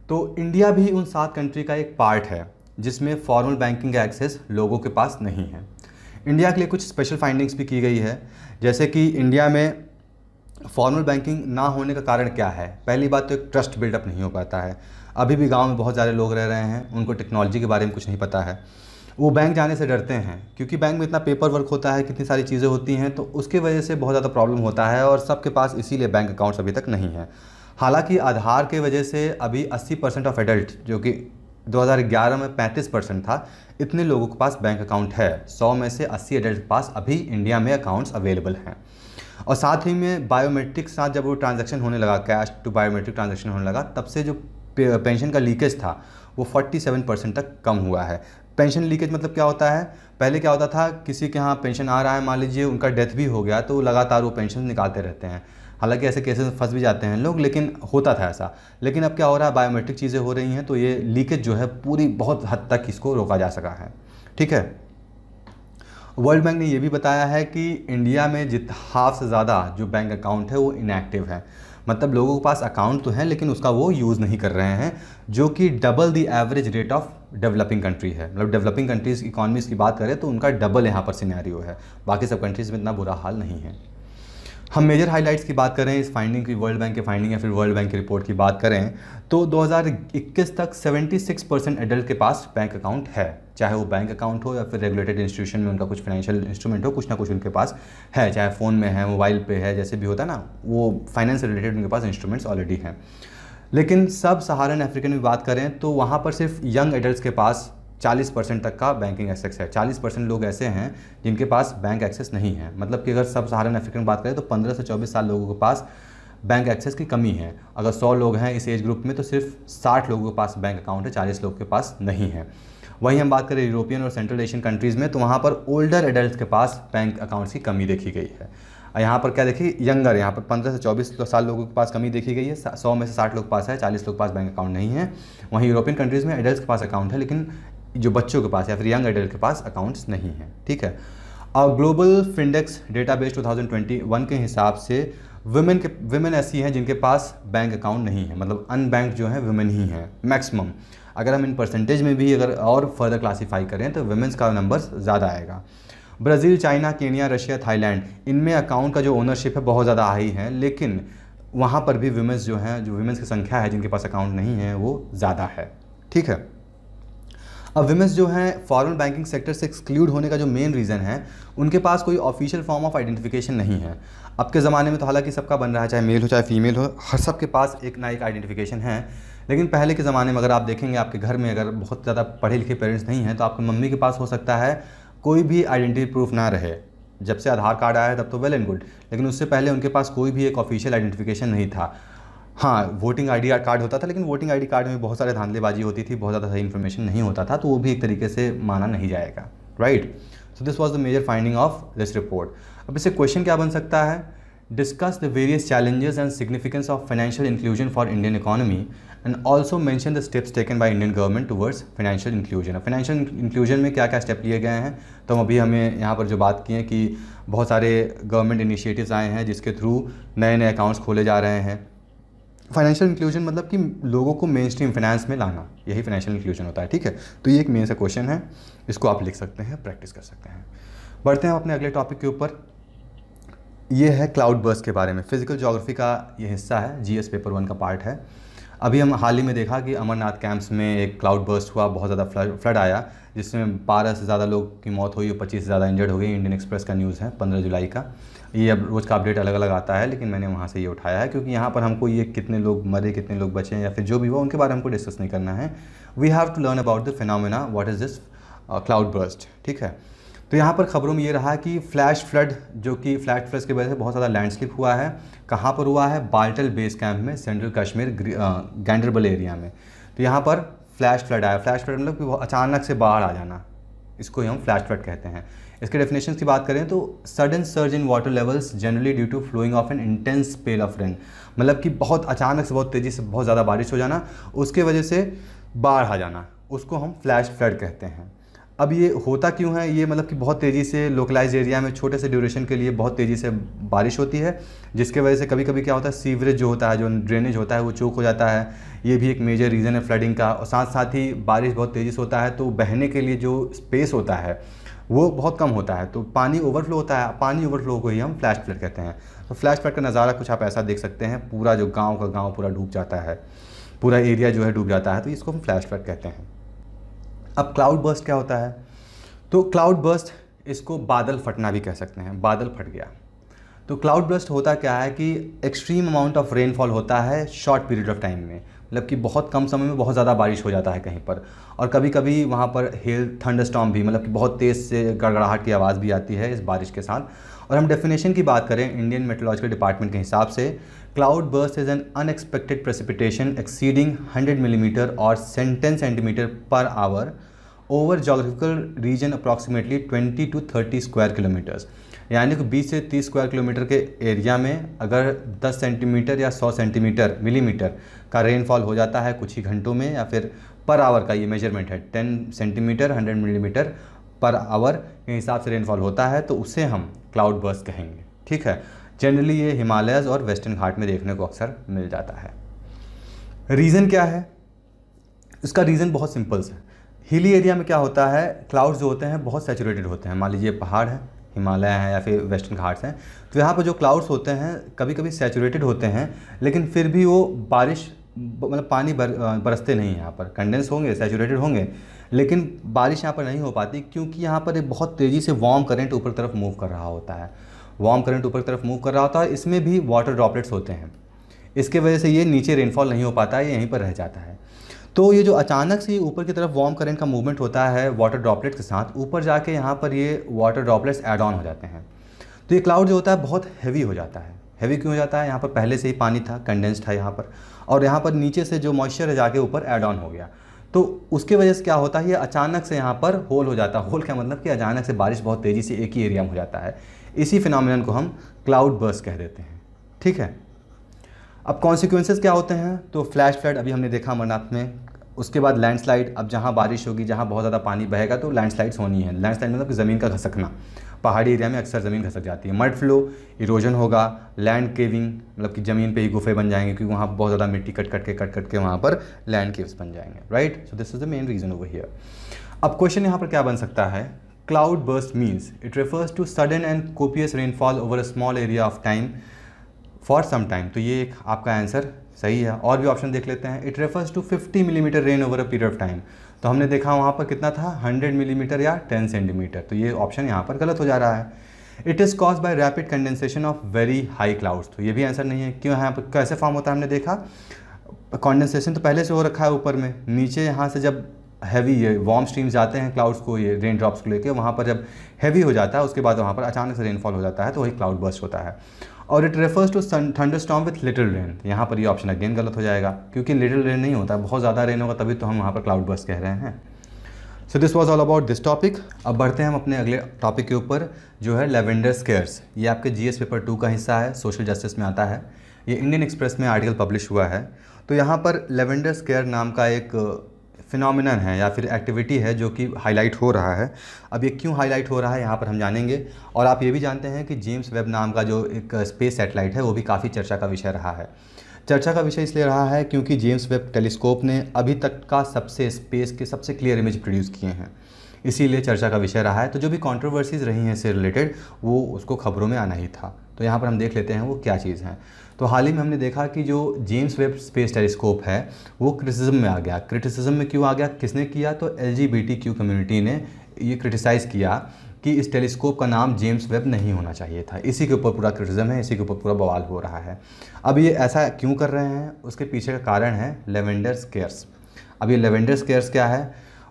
तो इंडिया भी उन सात कंट्री का एक पार्ट है जिसमें फॉर्मल बैंकिंग का एक्सेस लोगों के पास नहीं है इंडिया के लिए कुछ स्पेशल फाइंडिंग्स भी की गई है जैसे कि इंडिया में फॉर्मल बैंकिंग ना होने का कारण क्या है पहली बात तो एक ट्रस्ट बिल्डअप नहीं हो पाता है अभी भी गांव में बहुत सारे लोग रह रहे हैं उनको टेक्नोलॉजी के बारे में कुछ नहीं पता है वो बैंक जाने से डरते हैं क्योंकि बैंक में इतना पेपर वर्क होता है कितनी सारी चीज़ें होती हैं तो उसकी वजह से बहुत ज़्यादा प्रॉब्लम होता है और सबके पास इसीलिए बैंक अकाउंट्स अभी तक नहीं है हालांकि आधार के वजह से अभी 80 परसेंट ऑफ एडल्ट जो कि 2011 में 35 परसेंट था इतने लोगों के पास बैंक अकाउंट है 100 में से 80 एडल्ट के पास अभी इंडिया में अकाउंट्स अवेलेबल हैं और साथ ही में बायोमेट्रिक साथ जब वो ट्रांजेक्शन होने लगा कैश टू बायोमेट्रिक ट्रांजेक्शन होने लगा तब से जो पेंशन का लीकेज था वो 47 परसेंट तक कम हुआ है पेंशन लीकेज मतलब क्या होता है पहले क्या होता था किसी के यहाँ पेंशन आ रहा है मान लीजिए उनका डेथ भी हो गया तो लगातार वो पेंशन निकालते रहते हैं हालांकि ऐसे केसेस में फंस भी जाते हैं लोग लेकिन होता था ऐसा लेकिन अब क्या हो रहा है बायोमेट्रिक चीज़ें हो रही हैं तो ये लीकेज जो है पूरी बहुत हद तक इसको रोका जा सका है ठीक है वर्ल्ड बैंक ने यह भी बताया है कि इंडिया में जित हाफ से ज़्यादा जो बैंक अकाउंट है वो इनएक्टिव है मतलब लोगों के पास अकाउंट तो है लेकिन उसका वो यूज़ नहीं कर रहे हैं जो कि double the average rate of developing country है मतलब डेवलपिंग कंट्रीज़ इकॉनमीज़ की बात करें तो उनका डबल यहाँ पर सिनेरियो है बाकी सब कंट्रीज़ में इतना बुरा हाल नहीं है हम मेजर हाइलाइट्स की बात करें इस फाइंडिंग की वर्ल्ड बैंक के फाइंडिंग या फिर वर्ल्ड बैंक की रिपोर्ट की बात करें तो 2021 तक 76 परसेंट एडल्ट के पास बैंक अकाउंट है चाहे वो बैंक अकाउंट हो या फिर रेगुलेटेड इंस्टीट्यूशन में उनका कुछ फाइनेंशियल इंस्ट्रूमेंट हो कुछ ना कुछ उनके पास है चाहे फ़ोन में है मोबाइल पे है जैसे भी होता है ना वो फाइनेंस रिलेटेड उनके पास इंस्ट्रूमेंट्स ऑलरेडी हैं लेकिन सब सहारन अफ्रीकन में बात करें तो वहाँ पर सिर्फ यंग एडल्ट के पास 40 परसेंट तक का बैंकिंग एक्सेस है 40 परसेंट लोग ऐसे हैं जिनके पास बैंक एक्सेस नहीं है मतलब कि अगर सब सहारन अफ्रीकन बात करें तो 15 से 24 साल लोगों के पास बैंक एक्सेस की कमी है अगर 100 लोग हैं इस एज ग्रुप में तो सिर्फ 60 लोगों के पास बैंक अकाउंट है 40 लोग के पास नहीं है वहीं हम बात करें यूरोपियन और सेंट्रल एशियन कंट्रीज़ में तो वहाँ पर ओल्डर एडल्ट के पास बैंक अकाउंट्स की कमी देखी गई है यहाँ पर क्या देखिए यंगर यहाँ पर पंद्रह से चौबीस साल लोगों के पास कमी देखी गई है सौ में से साठ लोग पास है चालीस लोग पास बैंक अकाउंट नहीं है वहीं यूरोपियन कंट्रीज़ में एडल्ट के पास अकाउंट है लेकिन जो बच्चों के पास या फिर यंग एडल्ट के पास अकाउंट्स नहीं है ठीक है और ग्लोबल फिंडेक्स डेटा बेस के हिसाब से वुमेन के वुमेन ऐसी हैं जिनके पास बैंक अकाउंट नहीं है मतलब अनबैंक जो हैं वुमेन ही हैं मैक्सिमम अगर हम इन परसेंटेज में भी अगर और फर्दर क्लासीफाई करें तो वेमेंस का नंबर ज़्यादा आएगा Brazil China Kenya Russia Thailand इनमें अकाउंट का जो ओनरशिप है बहुत ज़्यादा हाई है लेकिन वहाँ पर भी वुमेंस जो हैं जो वुमेंस की संख्या है जिनके पास अकाउंट नहीं है वो ज़्यादा है ठीक है अब वुमेंस जो हैं फॉरेन बैंकिंग सेक्टर से एक्सक्लूड होने का जो मेन रीज़न है उनके पास कोई ऑफिशियल फॉर्म ऑफ आइडेंटिफिकेशन नहीं है अब के ज़माने में तो हालांकि सबका बन रहा है चाहे मेल हो चाहे फीमेल हो हर सब के पास एक ना एक आइडेंटिफिकेशन है लेकिन पहले के ज़माने में अगर आप देखेंगे आपके घर में अगर बहुत ज़्यादा पढ़े लिखे पेरेंट्स नहीं हैं तो आपकी मम्मी के पास हो सकता है कोई भी आइडेंटिटी प्रूफ ना रहे जब से आधार कार्ड आया तब तो वेल एंड गुड लेकिन उससे पहले उनके पास कोई भी एक ऑफिशियल आइडेंटिफिकेशन नहीं था हाँ वोटिंग आईडी कार्ड होता था लेकिन वोटिंग आईडी कार्ड में बहुत सारे धांधलेबाजी होती थी बहुत ज़्यादा सही इन्फॉर्मेशन नहीं होता था तो वो भी एक तरीके से माना नहीं जाएगा right so this was the major finding of this report अब इससे क्वेश्चन क्या बन सकता है discuss the various challenges and significance of financial inclusion for Indian economy and also mention the steps taken by Indian government towards financial inclusion financial inclusion में क्या क्या स्टेप लिए गए हैं तो हम अभी हमें यहाँ पर जो बात की है कि बहुत सारे गवर्नमेंट इनिशिएटिव्स आए हैं जिसके थ्रू नए नए अकाउंट्स खोले जा रहे हैं फाइनेंशियल इंक्लूजन मतलब कि लोगों को मेन स्ट्रीम फाइनेंस में लाना यही फाइनेंशियल इंक्लूजन होता है ठीक है तो ये एक मेन सा क्वेश्चन है इसको आप लिख सकते हैं प्रैक्टिस कर सकते हैं बढ़ते हैं अपने अगले टॉपिक के ऊपर ये है क्लाउड बर्स के बारे में फिजिकल जोग्राफी का ये हिस्सा है जीएस पेपर वन का पार्ट है अभी हम हाल ही में देखा कि अमरनाथ कैंप्स में एक क्लाउड बर्स्ट हुआ बहुत ज़्यादा फ्लड आया जिसमें बारह से ज़्यादा लोग की मौत हुई और पच्चीस से ज़्यादा इंजर्ड हो गई इंडियन एक्सप्रेस का न्यूज़ है पंद्रह जुलाई का ये अब रोज़ का अपडेट अलग अलग आता है लेकिन मैंने वहाँ से ये उठाया है क्योंकि यहाँ पर हमको ये कितने लोग मरे कितने लोग बचे या फिर जो भी हुआ उनके बारे में हमको डिस्कस नहीं करना है we have to learn about the phenomena what is this cloud burst ठीक है तो यहाँ पर खबरों में ये रहा कि फ्लैश फ्लड जो कि फ्लैश फ्लड की वजह से बहुत ज़्यादा लैंडस्लिप हुआ है कहाँ पर हुआ है बाल्टल बेस कैंप में सेंट्रल कश्मीर गैंडरबल एरिया में तो यहाँ पर फ्लैश फ्लड आया फ्लैश फ्लड मतलब अचानक से बाढ़ आ जाना इसको हम फ्लैश फ्लड कहते हैं इसके डेफिनेशन की बात करें तो sudden surge in water levels generally due to flowing of an intense spell of rain मतलब कि बहुत अचानक से बहुत तेज़ी से बहुत ज़्यादा बारिश हो जाना उसके वजह से बाढ़ आ जाना उसको हम फ्लैश फ्लड कहते हैं अब ये होता क्यों है ये मतलब कि बहुत तेज़ी से लोकलाइज एरिया में छोटे से ड्यूरेशन के लिए बहुत तेज़ी से बारिश होती है जिसके वजह से कभी कभी क्या होता है सीवरेज जो होता है जो ड्रेनेज होता है वो चोक हो जाता है ये भी एक मेजर रीज़न है फ्लडिंग का और साथ साथ ही बारिश बहुत तेज़ी से होता है तो बहने के लिए जो स्पेस होता है वो बहुत कम होता है तो पानी ओवरफ्लो होता है पानी ओवरफ्लो को ही हम फ्लैश फ्लड कहते हैं तो फ्लैश फ्लड का नज़ारा कुछ आप ऐसा देख सकते हैं पूरा जो गाँव का गाँव पूरा डूब जाता है पूरा एरिया जो है डूब जाता है तो इसको हम फ्लैश फ्लड कहते हैं अब क्लाउड बर्स्ट क्या होता है तो क्लाउड बर्स्ट इसको बादल फटना भी कह सकते हैं बादल फट गया तो क्लाउड बर्स्ट होता क्या है कि एक्सट्रीम अमाउंट ऑफ रेनफॉल होता है शॉर्ट पीरियड ऑफ टाइम में मतलब कि बहुत कम समय में बहुत ज़्यादा बारिश हो जाता है कहीं पर और कभी कभी वहाँ पर हेल थंड स्टॉम भी मतलब कि बहुत तेज़ से गड़गड़ाहट की आवाज़ भी आती है इस बारिश के साथ और हम डेफिनेशन की बात करें इंडियन मेट्रोलॉजिकल डिपार्टमेंट के हिसाब से cloud burst is an unexpected precipitation exceeding 100 millimetre और सेंटेन centimetre per hour over geographical region approximately 20 to 30 square kilometres यानी कि 20 से 30 स्क्वायर किलोमीटर के एरिया में अगर 10 सेंटीमीटर या 100 सेंटीमीटर मिलीमीटर का रेनफॉल हो जाता है कुछ ही घंटों में या फिर पर आवर का ये मेजरमेंट है 10 सेंटीमीटर 100 मिलीमीटर पर आवर के हिसाब से रेनफॉल होता है तो उसे हम क्लाउड बर्स कहेंगे ठीक है जनरली ये हिमालयस और वेस्टर्न घाट में देखने को अक्सर मिल जाता है रीज़न क्या है इसका रीज़न बहुत सिंपल है हिली एरिया में क्या होता है क्लाउड्स जो होते हैं बहुत सेचुरेटेड होते हैं मान लीजिए पहाड़ है हिमालय है या फिर वेस्टर्न घाट्स हैं तो यहाँ पर जो क्लाउड्स होते हैं कभी कभी सेचुरेटेड होते हैं लेकिन फिर भी वो बारिश मतलब पानी बर, बरसते नहीं यहाँ पर कंडेंस होंगे सेचुरेटेड होंगे लेकिन बारिश यहाँ पर नहीं हो पाती क्योंकि यहाँ पर एक बहुत तेज़ी से वार्म करंट ऊपर तरफ मूव कर रहा होता है वार्म करंट ऊपर तरफ मूव कर रहा होता है इसमें भी वाटर ड्रॉपलेट्स होते हैं इसके वजह से ये नीचे रेनफॉल नहीं हो पाता है यहीं पर रह जाता है तो ये जो अचानक से ऊपर की तरफ वार्म करेंट का मूवमेंट होता है वाटर ड्रॉपलेट के साथ ऊपर जाके यहाँ पर ये वाटर ड्रॉपलेट्स एड ऑन हो जाते हैं तो ये क्लाउड जो होता है बहुत हैवी हो जाता है हैवी क्यों हो जाता है यहाँ पर पहले से ही पानी था कंडेंस्ड था यहाँ पर और यहाँ पर नीचे से जो मॉइस्चर है जाके ऊपर एड ऑन हो गया तो उसके वजह से क्या होता है ये अचानक से यहाँ पर होल हो जाता है होल का मतलब कि अचानक से बारिश बहुत तेज़ी से एक ही एरिया में हो जाता है इसी फिनोमिनन को हम क्लाउड बर्स कह देते हैं ठीक है अब कॉन्सिक्वेंसेस क्या होते हैं तो फ्लैश फ्लड अभी हमने देखा अमरनाथ में उसके बाद लैंडस्लाइड अब जहाँ बारिश होगी जहाँ बहुत ज़्यादा पानी बहेगा तो लैंडस्लाइड्स होनी है लैंडस्लाइड मतलब ज़मीन का घसकना पहाड़ी एरिया में अक्सर ज़मीन घसक जाती है मड फ्लो इरोजन होगा लैंड केविंग मतलब कि ज़मीन पे ही गुफे बन जाएंगे क्योंकि वहाँ बहुत ज़्यादा मिट्टी कट कट के कट कट के वहाँ पर लैंड केव्स बन जाएंगे right so this is the main reason over here अब क्वेश्चन यहाँ पर क्या बन सकता है cloud burst means it refers to sudden and copious rainfall over a small area of time for some time तो ये एक आपका आंसर सही है और भी ऑप्शन देख लेते हैं it refers to 50 millimetre rain over a period of time तो हमने देखा वहाँ पर कितना था 100 मिलीमीटर mm या 10 सेंटीमीटर तो ये ऑप्शन यहाँ पर गलत हो जा रहा है it is cause by rapid condensation of very high clouds तो ये भी आंसर नहीं है क्यों यहाँ पर कैसे फॉर्म होता है हमने देखा कॉन्डेंसेशन तो पहले से हो रखा है ऊपर में नीचे यहाँ से जब हैवी ये वार्म स्ट्रीम्स जाते हैं क्लाउड्स को ये रेन ड्रॉप्स को लेके वहाँ पर जब हैवी हो जाता है उसके बाद वहाँ पर अचानक से रेनफॉल हो जाता है तो वही क्लाउड बस्ट होता है और it refers to sun storm with little rain यहाँ पर ये ऑप्शन अगेन गलत हो जाएगा क्योंकि लिटिल रेन नहीं होता बहुत ज़्यादा रेन होगा तभी तो हम वहाँ पर क्लाउड बस कह रहे हैं so this was all about this topic अब बढ़ते हैं हम अपने अगले टॉपिक के ऊपर जो है लेवेंडर स्केयर्स ये आपके एस पेपर टू का हिस्सा है सोशल जस्टिस में आता है ये इंडियन एक्सप्रेस में आर्टिकल पब्लिश हुआ है तो यहाँ पर लेवेंडर स्केयर नाम का एक फिनमिन है या फिर एक्टिविटी है जो कि हाईलाइट हो रहा है अब ये क्यों हाईलाइट हो रहा है यहाँ पर हम जानेंगे और आप ये भी जानते हैं कि जेम्स वेब नाम का जो एक स्पेस सेटेलाइट है वो भी काफ़ी चर्चा का विषय रहा है चर्चा का विषय इसलिए रहा है क्योंकि जेम्स वेब टेलीस्कोप ने अभी तक का सबसे स्पेस के सबसे क्लियर इमेज प्रोड्यूस किए हैं इसीलिए चर्चा का विषय रहा है तो जो भी कॉन्ट्रोवर्सीज़ रही हैं इससे रिलेटेड वो उसको खबरों में आना ही था तो यहाँ पर हम देख लेते हैं वो क्या चीज़ हैं तो हाल ही में हमने देखा कि जो जेम्स वेब स्पेस टेलीस्कोप है वो क्रिटिसिज्म में आ गया क्रिटिसिज्म में क्यों आ गया किसने किया तो एल कम्युनिटी ने ये क्रिटिसाइज़ किया कि इस टेलीस्कोप का नाम जेम्स वेब नहीं होना चाहिए था इसी के ऊपर पूरा क्रिटिज्म है इसी के ऊपर पूरा बवाल हो रहा है अब ये ऐसा क्यों कर रहे हैं उसके पीछे का कारण है लेवेंडर स्केयर्स अब ये लेवेंडर स्केयर्स क्या है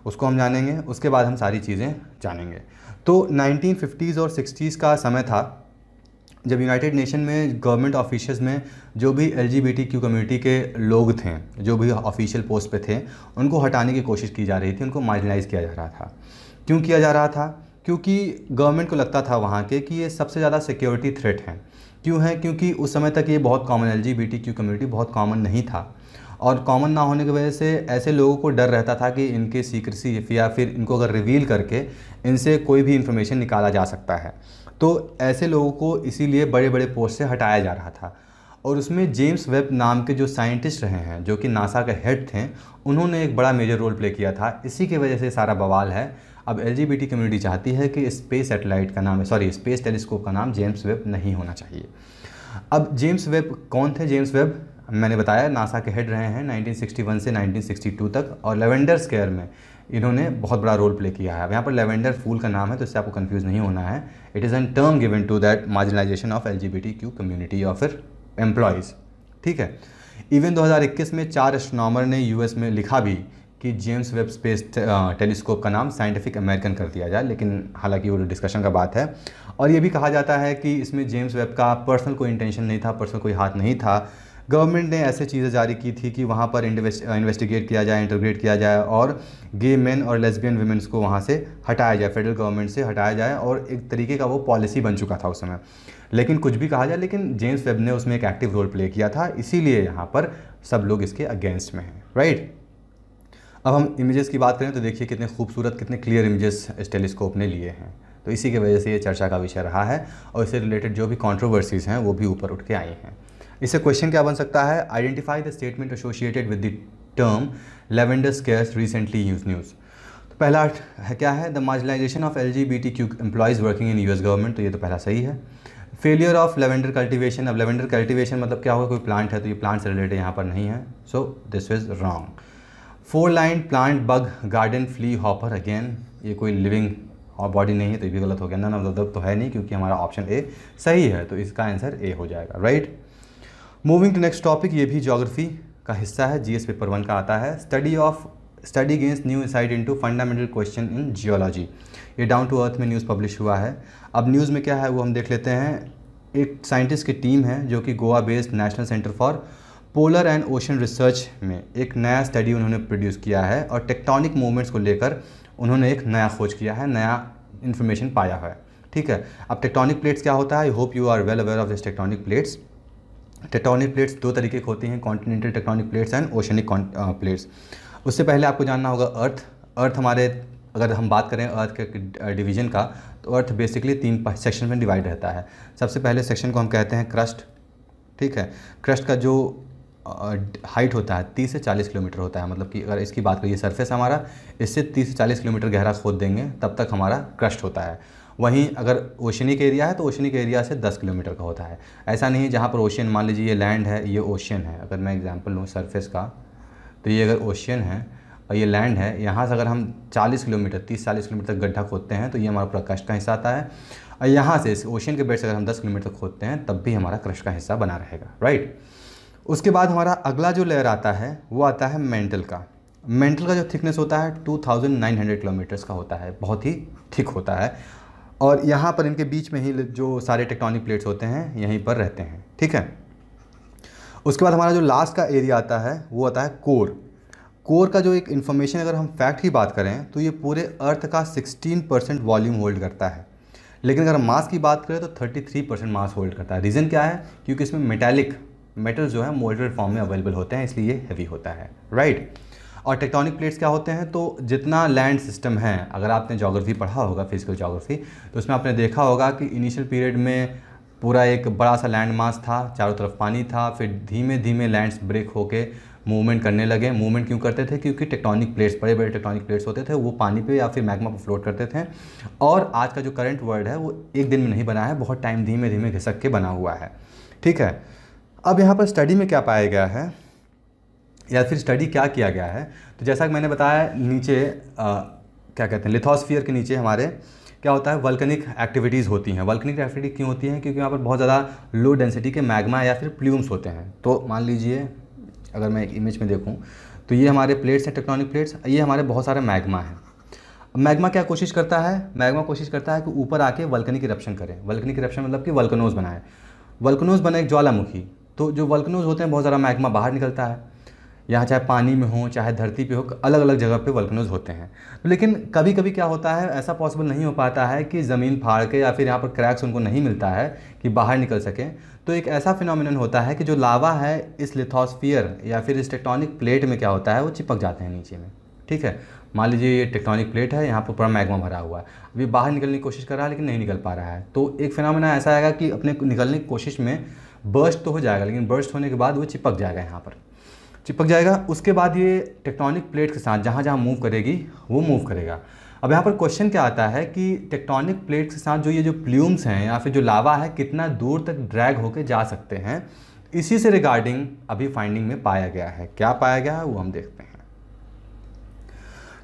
उसको हम जानेंगे उसके बाद हम सारी चीज़ें जानेंगे तो 1950s और 60s का समय था जब यूनाइटेड नेशन में गवर्नमेंट ऑफिशज़ में जो भी एल क्यू कम्युनिटी के लोग थे जो भी ऑफिशियल पोस्ट पे थे उनको हटाने की कोशिश की जा रही थी उनको मार्जिनलाइज किया जा रहा था क्यों किया जा रहा था क्योंकि गवर्नमेंट को लगता था वहाँ के कि ये सबसे ज़्यादा सिक्योरिटी थ्रेट हैं क्यों है क्योंकि उस समय तक ये बहुत कॉमन एल क्यू कम्युनिटी बहुत कॉमन नहीं था और कॉमन ना होने की वजह से ऐसे लोगों को डर रहता था कि इनके सीक्रेसी या फिर इनको अगर रिवील करके इनसे कोई भी इन्फॉर्मेशन निकाला जा सकता है तो ऐसे लोगों को इसीलिए बड़े बड़े पोस्ट से हटाया जा रहा था और उसमें जेम्स वेब नाम के जो साइंटिस्ट रहे हैं जो कि नासा के हेड थे उन्होंने एक बड़ा मेजर रोल प्ले किया था इसी की वजह से सारा बवाल है अब एल कम्युनिटी चाहती है कि स्पेस सेटेलाइट का नाम सॉरी स्पेस टेलीस्कोप का नाम जेम्स वेब नहीं होना चाहिए अब जेम्स वेब कौन थे जेम्स वेब मैंने बताया नासा के हेड रहे हैं 1961 से 1962 तक और लेवेंडर स्केयर में इन्होंने बहुत बड़ा रोल प्ले किया है अब यहाँ पर लेवेंडर फूल का नाम है तो इससे आपको कंफ्यूज नहीं होना है it is an term given to that marginalisation of L community या फिर एम्प्लॉयज़ ठीक है इवन 2021 में चार एस्ट्रोनॉमर ने यूएस में लिखा भी कि जेम्स वेब स्पेस टेलीस्कोप का नाम साइंटिफिक अमेरिकन कर दिया जाए लेकिन हालांकि वो डिस्कशन का बात है और ये भी कहा जाता है कि इसमें जेम्स वेब का पर्सनल कोई इंटेंशन नहीं था पर्सनल कोई हाथ नहीं था गवर्नमेंट ने ऐसे चीज़ें जारी की थी कि वहाँ पर इन्वेस्टिगेट किया जाए इंटरग्रेट किया जाए और गे मेन और लेस्बियन वुमेंस को वहाँ से हटाया जाए फेडरल गवर्नमेंट से हटाया जाए और एक तरीके का वो पॉलिसी बन चुका था उस समय लेकिन कुछ भी कहा जाए लेकिन जेम्स वेब ने उसमें एक एक्टिव रोल प्ले किया था इसीलिए यहाँ पर सब लोग इसके अगेंस्ट में हैं राइट अब हम इमेजेस की बात करें तो देखिए कितने खूबसूरत कितने क्लियर इमेजेस इस टेलीस्कोप ने लिए हैं तो इसी की वजह से ये चर्चा का विषय रहा है और इससे रिलेटेड जो भी कॉन्ट्रोवर्सीज़ हैं वो भी ऊपर उठ के आई हैं इससे क्वेश्चन क्या बन सकता है identify the statement associated with the term lavender scares recently use news तो पहला है क्या है the marginalisation of L G B T Q employees working in U S government तो ये तो पहला सही है फेलियर ऑफ लेवेंडर कल्टिवेशन अब लेवेंडर कल्टिवेशन मतलब क्या होगा कोई प्लांट है तो ये प्लांट से रिलेटेड यहाँ पर नहीं है so this is wrong four line plant bug garden flea hopper again ये कोई लिविंग और बॉडी नहीं है तो ये भी गलत हो गया ना मतलब तो है नहीं क्योंकि हमारा ऑप्शन ए सही है तो इसका आंसर ए हो जाएगा right right? Moving to next topic ये भी जोग्राफी का हिस्सा है जीएस पेपर वन का आता है study of study gains new side into fundamental question in geology ये डाउन टू अर्थ में न्यूज़ पब्लिश हुआ है अब न्यूज़ में क्या है वो हम देख लेते हैं एक साइंटिस्ट की टीम है जो कि Goa based national centre for polar and ocean research में एक नया स्टडी उन्होंने प्रोड्यूस किया है और टेक्टोनिक मूवमेंट्स को लेकर उन्होंने एक नया खोज किया है नया इन्फॉर्मेशन पाया है ठीक है अब टेक्टोनिक प्लेट्स क्या होता है I hope you are well aware of this tectonic plates tectonic plates दो तरीके के होती हैं continental tectonic plates and oceanic plates उससे पहले आपको जानना होगा अर्थ अर्थ हमारे अगर हम बात करें अर्थ के डिवीजन uh, का तो अर्थ बेसिकली तीन सेक्शन में डिवाइड रहता है सबसे पहले सेक्शन को हम कहते हैं क्रस्ट ठीक है क्रस्ट का जो हाइट uh, होता है 30 से 40 किलोमीटर होता है मतलब कि अगर इसकी बात करिए सरफेस हमारा इससे 30 से 40 किलोमीटर गहरा खोद देंगे तब तक हमारा क्रस्ट होता है वहीं अगर ओशनिक एरिया है तो ओशनिक एरिया से दस किलोमीटर का होता है ऐसा नहीं है जहाँ पर ओशियन मान लीजिए ये लैंड है ये ओशियन है अगर मैं एग्जाम्पल लूँ सरफेस का तो ये अगर ओशियन है और ये लैंड है यहाँ से अगर हम 40 किलोमीटर 30-40 किलोमीटर तक गड्ढा खोदते हैं तो ये हमारा पूरा का हिस्सा आता है और यहाँ से इस ओशन के बेड से अगर हम दस किलोमीटर तक खोदते हैं तब भी हमारा क्रश का हिस्सा बना रहेगा राइट उसके बाद हमारा अगला जो लेयर आता है वो आता है मेंटल का मेंटल का जो थिकनेस होता है 2900 किलोमीटर्स का होता है बहुत ही थिक होता है और यहाँ पर इनके बीच में ही जो सारे टेक्टोनिक प्लेट्स होते हैं यहीं पर रहते हैं ठीक है उसके बाद हमारा जो लास्ट का एरिया आता है वो आता है कोर कोर का जो एक इन्फॉर्मेशन अगर हम फैक्ट की बात करें तो ये पूरे अर्थ का 16 परसेंट वॉल्यूम होल्ड करता है लेकिन अगर मास की बात करें तो 33 परसेंट मास होल्ड करता है रीज़न क्या है क्योंकि इसमें मेटेलिक मेटल्स जो है मोल्डर फॉर्म में अवेलेबल होते हैं इसलिए ये हैवी होता है राइट right? और टेक्टोनिक प्लेट्स क्या होते हैं तो जितना लैंड सिस्टम है अगर आपने जोग्राफी पढ़ा होगा फिजिकल जोग्राफी तो उसमें आपने देखा होगा कि इनिशियल पीरियड में पूरा एक बड़ा सा लैंड मास था चारों तरफ पानी था फिर धीमे धीमे लैंड्स ब्रेक होके मूवमेंट करने लगे मूवमेंट क्यों करते थे क्योंकि टेक्टोनिक प्लेट्स बड़े बड़े टेक्टोनिक प्लेट्स होते थे वो पानी पे या फिर मैग्मा पर फ्लोट करते थे और आज का जो करंट वर्ल्ड है वो एक दिन में नहीं बना है बहुत टाइम धीमे धीमे घिसक के बना हुआ है ठीक है अब यहाँ पर स्टडी में क्या पाया गया है या फिर स्टडी क्या किया गया है तो जैसा कि मैंने बताया नीचे आ, क्या कहते हैं लिथोसफियर के नीचे हमारे क्या होता है वल्कनिक एक्टिविटीज़ होती हैं वल्कनिक एक्टिविटी क्यों होती हैं क्योंकि वहाँ पर बहुत ज़्यादा लो डेंसिटी के मैग्मा या फिर प्ल्यूम्स होते हैं तो मान लीजिए अगर मैं एक इमेज में देखूँ तो ये हमारे प्लेट्स हैं टेक्टोनिक प्लेट्स ये हमारे बहुत सारे मैग्मा हैं मैग्मा क्या कोशिश करता है मैग्मा कोशिश करता है कि ऊपर आके वल्कनिक इरप्शन करें वल्कनिक इरप्शन मतलब कि वल्कनोज बनाए वल्कनोज बनाए एक ज्वालामुखी तो जो वल्कनोज होते हैं बहुत सारा मैग्मा बाहर निकलता है यहाँ चाहे पानी में हो चाहे धरती पे हो अलग अलग जगह पे वल्कनोज होते हैं तो लेकिन कभी कभी क्या होता है ऐसा पॉसिबल नहीं हो पाता है कि ज़मीन फाड़ के या फिर यहाँ पर क्रैक्स उनको नहीं मिलता है कि बाहर निकल सकें तो एक ऐसा फिनोमिन होता है कि जो लावा है इस लिथोसफियर या फिर इस टेक्टोनिक प्लेट में क्या होता है वो चिपक जाते हैं नीचे में ठीक है मान लीजिए ये टेक्टोनिक प्लेट है यहाँ पर पूरा मैग्मा भरा हुआ है अभी बाहर निकलने की कोशिश कर रहा है लेकिन नहीं निकल पा रहा है तो एक फिनोमिना ऐसा आएगा कि अपने निकलने की कोशिश में बर्स्ट तो हो जाएगा लेकिन बर्स्ट होने के बाद वो चिपक जाएगा यहाँ पर चिपक जाएगा उसके बाद ये टेक्टोनिक प्लेट के साथ जहाँ जहाँ मूव करेगी वो मूव करेगा अब यहाँ पर क्वेश्चन क्या आता है कि टेक्टोनिक प्लेट के साथ जो ये जो प्ल्यूम्स हैं या फिर जो लावा है कितना दूर तक ड्रैग होके जा सकते हैं इसी से रिगार्डिंग अभी फाइंडिंग में पाया गया है क्या पाया गया है वो हम देखते हैं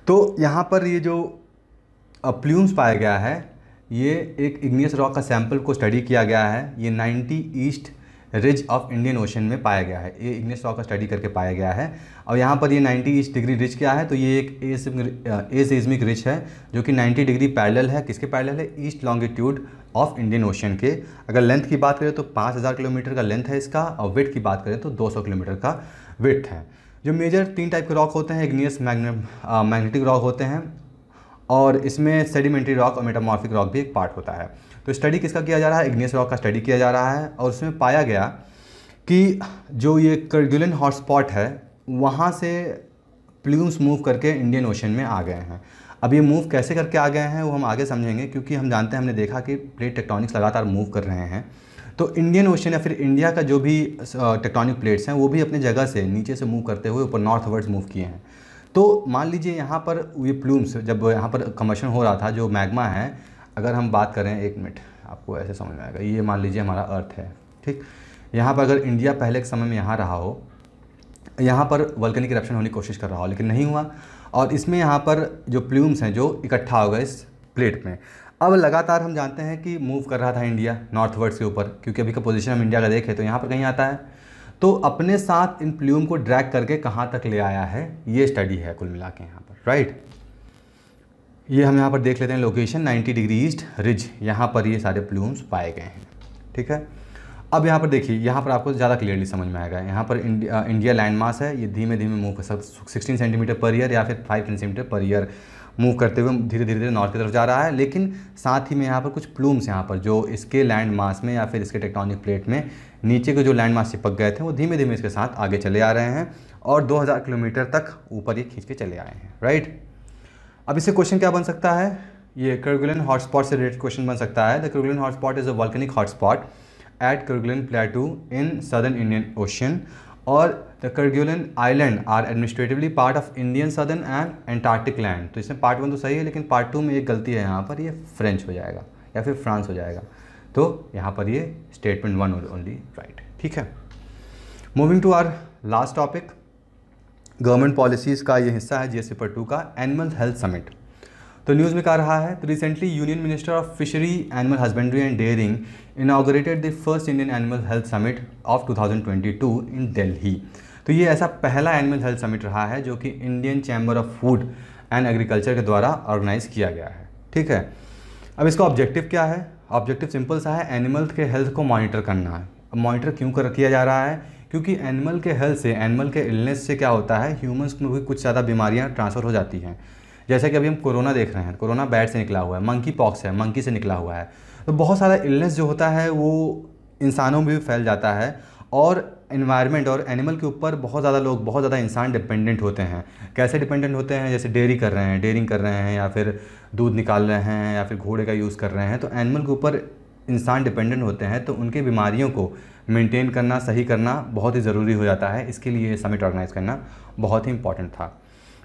तो यहाँ पर ये जो प्ल्यूम्स पाया गया है ये एक इग्नियस रॉक का सैंपल को स्टडी किया गया है ये 90 east ridge of Indian ocean में पाया गया है ये इग्नेस रॉक का स्टडी करके पाया गया है और यहाँ पर ये 90 डिग्री रिज क्या है तो ये एक ए सीजमिक रिज है जो कि 90 डिग्री पैरेलल है किसके पैरेलल है east longitude of Indian ocean के अगर लेंथ की बात करें तो 5000 किलोमीटर का लेंथ है इसका और वेट की बात करें तो दो किलोमीटर का वेट है जो मेजर तीन टाइप के रॉक होते हैं इग्नियस मैग्नेटिक रॉक होते हैं और इसमें सेडिमेंट्री रॉक और मेटामॉर्फिक रॉक भी एक पार्ट होता है तो स्टडी किसका किया जा रहा है इग्नियस रॉक का स्टडी किया जा रहा है और उसमें पाया गया कि जो ये कर्गुलन हॉटस्पॉट है वहाँ से प्ल्यूम्स मूव करके इंडियन ओशन में आ गए हैं अब ये मूव कैसे करके आ गए हैं वो हम आगे समझेंगे क्योंकि हम जानते हैं हमने देखा कि प्लेट टेक्टोनिक्स लगातार मूव कर रहे हैं तो इंडियन ओशन या फिर इंडिया का जो भी टेक्टोनिक प्लेट्स हैं वो भी अपने जगह से नीचे से मूव करते हुए ऊपर नॉर्थ वर्ड्स मूव किए हैं तो मान लीजिए यहाँ पर ये प्लूम्स जब यहाँ पर कमर्शन हो रहा था जो मैग्मा है अगर हम बात करें एक मिनट आपको ऐसे समझ में आएगा ये मान लीजिए हमारा अर्थ है ठीक यहाँ पर अगर इंडिया पहले के समय में यहाँ रहा हो यहाँ पर वल्कनिक करप्शन होने की कोशिश कर रहा हो लेकिन नहीं हुआ और इसमें यहाँ पर जो प्ल्यूम्स हैं जो इकट्ठा हो गए इस प्लेट में अब लगातार हम जानते हैं कि मूव कर रहा था इंडिया नॉर्थवर्ड के ऊपर क्योंकि अभी का पोजिशन हम इंडिया का देखें तो यहाँ पर कहीं आता है तो अपने साथ इन प्ल्यूम को ड्रैग करके कहाँ तक ले आया है ये स्टडी है कुल मिला के यहाँ पर राइट ये हम यहाँ पर देख लेते हैं लोकेशन 90 डिग्री ईस्ट रिज यहाँ पर ये सारे प्लूम्स पाए गए हैं ठीक है अब यहाँ पर देखिए यहाँ पर आपको ज़्यादा क्लियरली समझ में आएगा यहाँ पर इंडिया, लैंड मास है ये धीमे धीमे मूव कर सकता सिक्सटीन सेंटीमीटर पर ईयर या फिर five centimetre per year move करते हुए धीरे धीरे धीरे नॉर्थ की तरफ जा रहा है लेकिन साथ ही में यहाँ पर कुछ प्लूम्स यहाँ पर जो इसके लैंड मास में या फिर इसके टेक्टोनिक प्लेट में नीचे के जो लैंड मास चिपक गए थे वो धीमे धीमे इसके साथ आगे चले आ रहे हैं और 2000 किलोमीटर तक ऊपर ये खींच के चले आए हैं राइट अब इससे क्वेश्चन क्या बन सकता है ये कर्गुलन हॉटस्पॉट से रिलेटेड क्वेश्चन बन सकता है the Kerguelen hotspot is a volcanic hotspot at Kerguelen plateau in southern Indian ocean और the Kerguelen island are administratively part of Indian southern and Antarctic land तो इसमें पार्ट वन तो सही है लेकिन पार्ट टू में एक गलती है यहाँ पर ये फ्रेंच हो जाएगा या फिर फ्रांस हो जाएगा तो यहाँ पर ये स्टेटमेंट वन ओनली राइट ठीक है moving to our last topic government policies का ये हिस्सा है जी पर टू का एनिमल हेल्थ समिट तो न्यूज़ में कहा रहा है तो recently union minister of fishery animal husbandry and dairying inaugurated the first Indian animal health summit of 2022 in Delhi तो ये ऐसा पहला एनिमल हेल्थ समिट रहा है जो कि Indian chamber of food and agriculture के द्वारा ऑर्गेनाइज किया गया है ठीक है अब इसका ऑब्जेक्टिव क्या है ऑब्जेक्टिव सिंपल सा है एनिमल्स के हेल्थ को मॉनिटर करना है मॉनिटर क्यों कर किया जा रहा है क्योंकि एनिमल के हेल्थ से एनिमल के इलनेस से क्या होता है ह्यूमन्स में भी कुछ ज़्यादा बीमारियाँ ट्रांसफ़र हो जाती हैं जैसे कि अभी हम कोरोना देख रहे हैं कोरोना बैड से निकला हुआ है मंकी पॉक्स है मंकी से निकला हुआ है तो बहुत सारा इलनेस जो होता है वो इंसानों में भी फैल जाता है और इन्वायरमेंट और एनिमल के ऊपर बहुत ज़्यादा लोग बहुत ज़्यादा इंसान डिपेंडेंट होते हैं कैसे डिपेंडेंट होते हैं जैसे डेयरी कर रहे हैं डेयरिंग कर रहे हैं या फिर दूध निकाल रहे हैं या फिर घोड़े का यूज़ कर रहे हैं तो एनिमल के ऊपर इंसान डिपेंडेंट होते हैं तो उनकी बीमारियों को मेंटेन करना सही करना बहुत ही ज़रूरी हो जाता है इसके लिए समिट ऑर्गेनाइज़ करना बहुत ही इंपॉर्टेंट था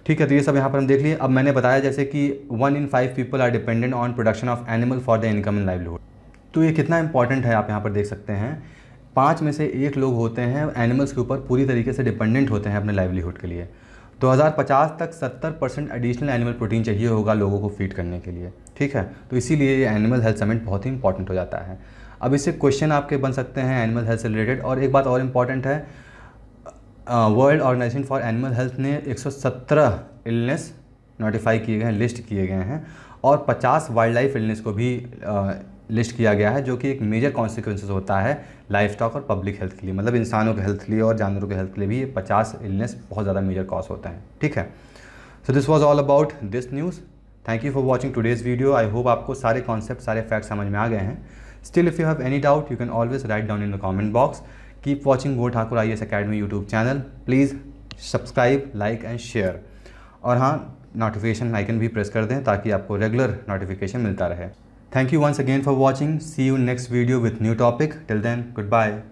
ठीक है तो ये सब यहाँ पर हम देख लिए अब मैंने बताया जैसे कि one in five people are dependent on production of animal for the income in livelihood तो ये कितना इंपॉर्टेंट है आप यहाँ पर देख सकते हैं पाँच में से एक लोग होते हैं एनिमल्स के ऊपर पूरी तरीके से डिपेंडेंट होते हैं अपने लाइवलीहुड के लिए 2050 तो तक 70 परसेंट एडिशनल एनिमल प्रोटीन चाहिए होगा लोगों को फीड करने के लिए ठीक है तो इसीलिए ये एनिमल हेल्थ समिट बहुत ही इंपॉर्टेंट हो जाता है अब इससे क्वेश्चन आपके बन सकते हैं एनिमल हेल्थ से रिलेटेड और एक बात और इम्पॉर्टेंट है world organisation for animal health ने 117 इलनेस नोटिफाई किए गए हैं लिस्ट किए गए हैं और 50 वाइल्ड लाइफ इलनेस को भी आ, लिस्ट किया गया है जो कि एक मेजर कॉन्सिक्वेंस होता है लाइफ स्टॉक और पब्लिक हेल्थ के लिए मतलब इंसानों के हेल्थ के लिए और जानवरों के हेल्थ के लिए भी ये पचास इलनेस बहुत ज़्यादा मेजर कॉज होते हैं ठीक है so this was all about this news thank you for watching today's video I hope आपको सारे कॉन्सेप्ट सारे फैक्ट समझ में आ गए हैं Still, if you have any doubt, you can always write down in the comment box. Keep watching Go Thakur IS Academy YouTube channel. Please subscribe like and share और हाँ नोटिफिकेशन आइकन भी प्रेस कर दें ताकि आपको रेगुलर नोटिफिकेशन मिलता रहे thank you once again for watching see you next video with new topic till then good bye